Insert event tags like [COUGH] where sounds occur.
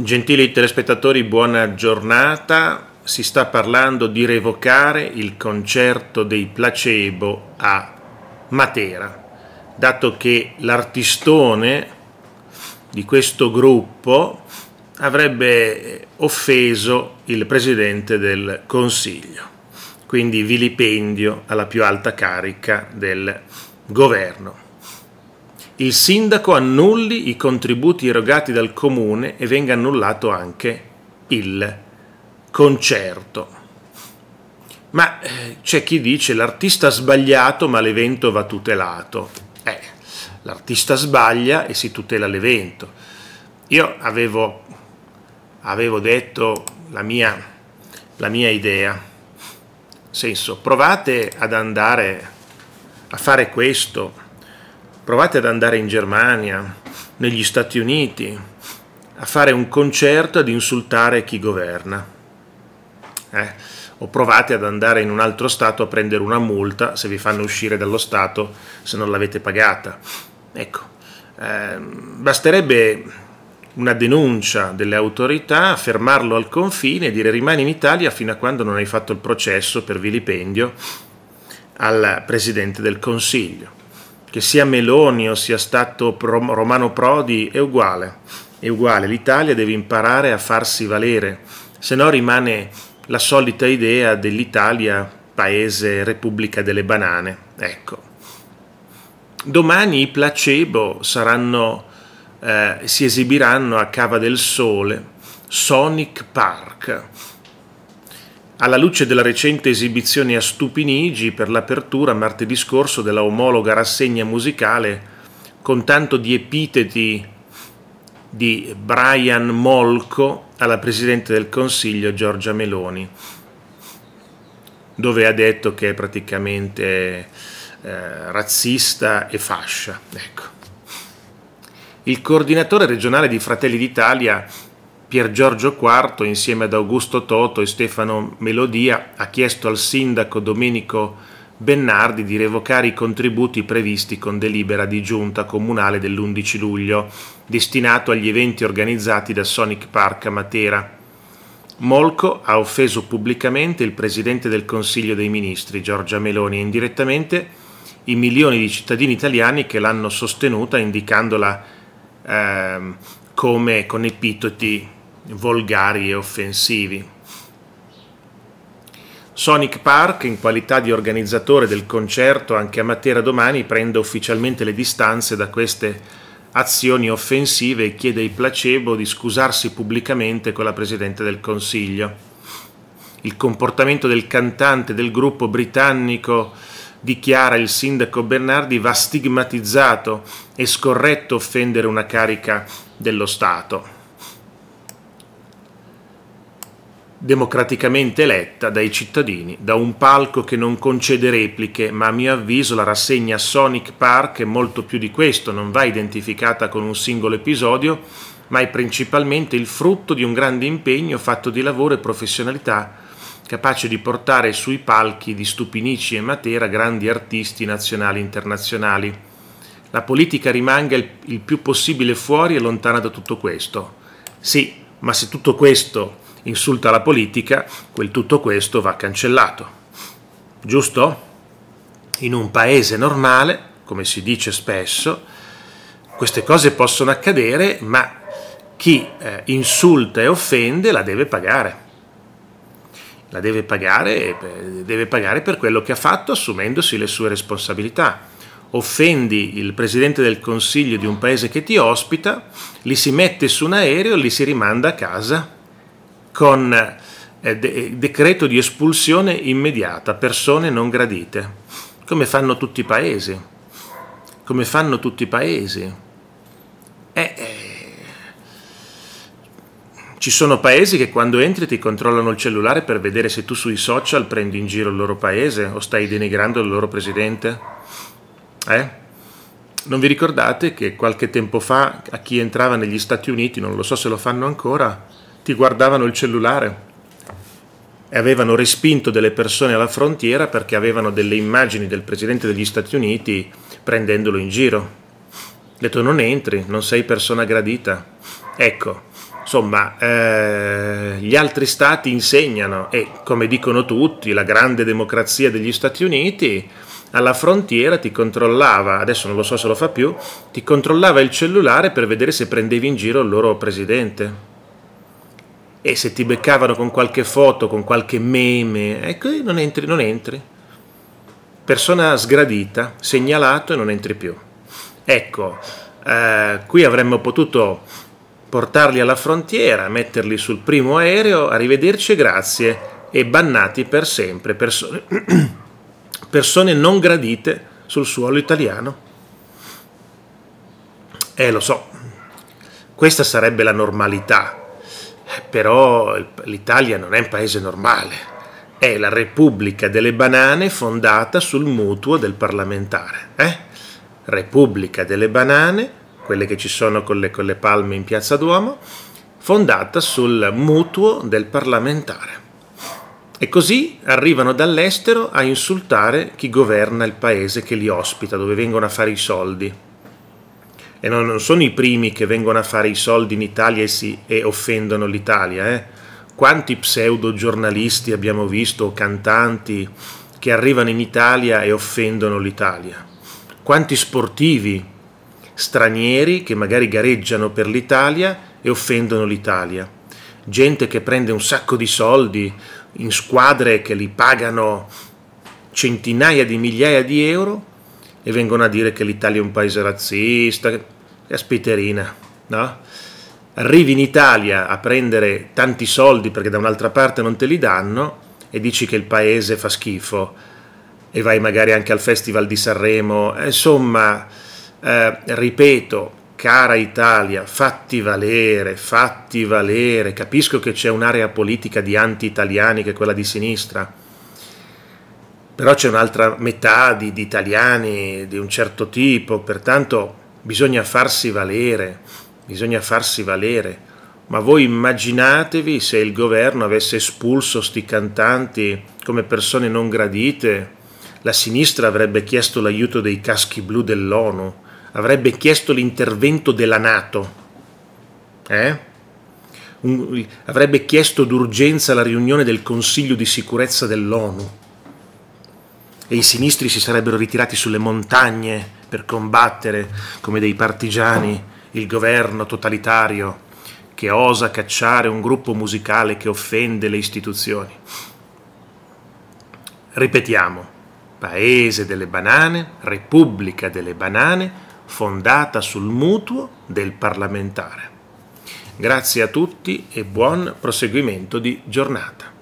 Gentili telespettatori, buona giornata. Si sta parlando di revocare il concerto dei placebo a Matera, dato che l'artistone di questo gruppo avrebbe offeso il presidente del Consiglio, quindi vilipendio alla più alta carica del governo. Il sindaco annulli i contributi erogati dal comune e venga annullato anche il concerto. Ma eh, c'è chi dice l'artista ha sbagliato ma l'evento va tutelato. Eh, l'artista sbaglia e si tutela l'evento. Io avevo, avevo detto la mia, la mia idea. Senso, provate ad andare a fare questo provate ad andare in Germania, negli Stati Uniti, a fare un concerto ad insultare chi governa. Eh? O provate ad andare in un altro Stato a prendere una multa se vi fanno uscire dallo Stato se non l'avete pagata. Ecco, eh, basterebbe una denuncia delle autorità, fermarlo al confine e dire rimani in Italia fino a quando non hai fatto il processo per vilipendio al Presidente del Consiglio che sia Meloni o sia stato Romano Prodi è uguale, è uguale, l'Italia deve imparare a farsi valere, se no rimane la solita idea dell'Italia paese repubblica delle banane, ecco. Domani i placebo saranno, eh, si esibiranno a Cava del Sole, Sonic Park, alla luce della recente esibizione a Stupinigi per l'apertura martedì scorso della omologa rassegna musicale con tanto di epiteti di Brian Molco alla Presidente del Consiglio Giorgia Meloni, dove ha detto che è praticamente eh, razzista e fascia. Ecco. Il coordinatore regionale di Fratelli d'Italia Pier Giorgio IV, insieme ad Augusto Toto e Stefano Melodia, ha chiesto al sindaco Domenico Bennardi di revocare i contributi previsti con delibera di giunta comunale dell'11 luglio, destinato agli eventi organizzati da Sonic Park a Matera. Molco ha offeso pubblicamente il Presidente del Consiglio dei Ministri, Giorgia Meloni, e indirettamente i milioni di cittadini italiani che l'hanno sostenuta indicandola eh, come con epitoti volgari e offensivi. Sonic Park, in qualità di organizzatore del concerto anche a Matera domani, prende ufficialmente le distanze da queste azioni offensive e chiede ai placebo di scusarsi pubblicamente con la Presidente del Consiglio. Il comportamento del cantante del gruppo britannico dichiara il sindaco Bernardi, va stigmatizzato e scorretto offendere una carica dello Stato. democraticamente eletta dai cittadini, da un palco che non concede repliche, ma a mio avviso la rassegna Sonic Park è molto più di questo, non va identificata con un singolo episodio, ma è principalmente il frutto di un grande impegno fatto di lavoro e professionalità, capace di portare sui palchi di Stupinici e Matera grandi artisti nazionali e internazionali. La politica rimanga il, il più possibile fuori e lontana da tutto questo. Sì, ma se tutto questo insulta la politica, quel tutto questo va cancellato. Giusto? In un paese normale, come si dice spesso, queste cose possono accadere, ma chi eh, insulta e offende la deve pagare. La deve pagare, deve pagare per quello che ha fatto assumendosi le sue responsabilità offendi il presidente del consiglio di un paese che ti ospita, li si mette su un aereo e li si rimanda a casa con eh, eh, decreto di espulsione immediata, persone non gradite, come fanno tutti i paesi, come fanno tutti i paesi. Eh, eh. ci sono paesi che quando entri ti controllano il cellulare per vedere se tu sui social prendi in giro il loro paese o stai denigrando il loro presidente. Eh? Non vi ricordate che qualche tempo fa a chi entrava negli Stati Uniti, non lo so se lo fanno ancora, ti guardavano il cellulare e avevano respinto delle persone alla frontiera perché avevano delle immagini del presidente degli Stati Uniti prendendolo in giro. Le tu non entri, non sei persona gradita. Ecco, insomma, eh, gli altri stati insegnano e, come dicono tutti, la grande democrazia degli Stati Uniti alla frontiera ti controllava, adesso non lo so se lo fa più, ti controllava il cellulare per vedere se prendevi in giro il loro presidente e se ti beccavano con qualche foto, con qualche meme, ecco, non entri, non entri. Persona sgradita, segnalato e non entri più. Ecco, eh, qui avremmo potuto portarli alla frontiera, metterli sul primo aereo, arrivederci grazie e bannati per sempre, persone, [CLEARS THROAT] persone non gradite sul suolo italiano. Eh, lo so, questa sarebbe la normalità, però l'Italia non è un paese normale, è la Repubblica delle Banane fondata sul mutuo del parlamentare. Eh? Repubblica delle Banane, quelle che ci sono con le, con le palme in piazza Duomo, fondata sul mutuo del parlamentare. E così arrivano dall'estero a insultare chi governa il paese che li ospita, dove vengono a fare i soldi e no, non sono i primi che vengono a fare i soldi in Italia e, si, e offendono l'Italia. Eh? Quanti pseudo giornalisti abbiamo visto, cantanti, che arrivano in Italia e offendono l'Italia? Quanti sportivi stranieri che magari gareggiano per l'Italia e offendono l'Italia? Gente che prende un sacco di soldi in squadre che li pagano centinaia di migliaia di euro e vengono a dire che l'Italia è un paese razzista, caspiterina, no? Arrivi in Italia a prendere tanti soldi perché da un'altra parte non te li danno e dici che il paese fa schifo e vai magari anche al Festival di Sanremo, eh, insomma, eh, ripeto, cara Italia, fatti valere, fatti valere, capisco che c'è un'area politica di anti-italiani che è quella di sinistra, però c'è un'altra metà di, di italiani di un certo tipo, pertanto bisogna farsi valere, bisogna farsi valere. Ma voi immaginatevi se il governo avesse espulso sti cantanti come persone non gradite, la sinistra avrebbe chiesto l'aiuto dei caschi blu dell'ONU, avrebbe chiesto l'intervento della Nato, eh? Un, avrebbe chiesto d'urgenza la riunione del Consiglio di sicurezza dell'ONU e i sinistri si sarebbero ritirati sulle montagne per combattere come dei partigiani il governo totalitario che osa cacciare un gruppo musicale che offende le istituzioni. Ripetiamo, Paese delle banane, Repubblica delle banane, fondata sul mutuo del parlamentare. Grazie a tutti e buon proseguimento di giornata.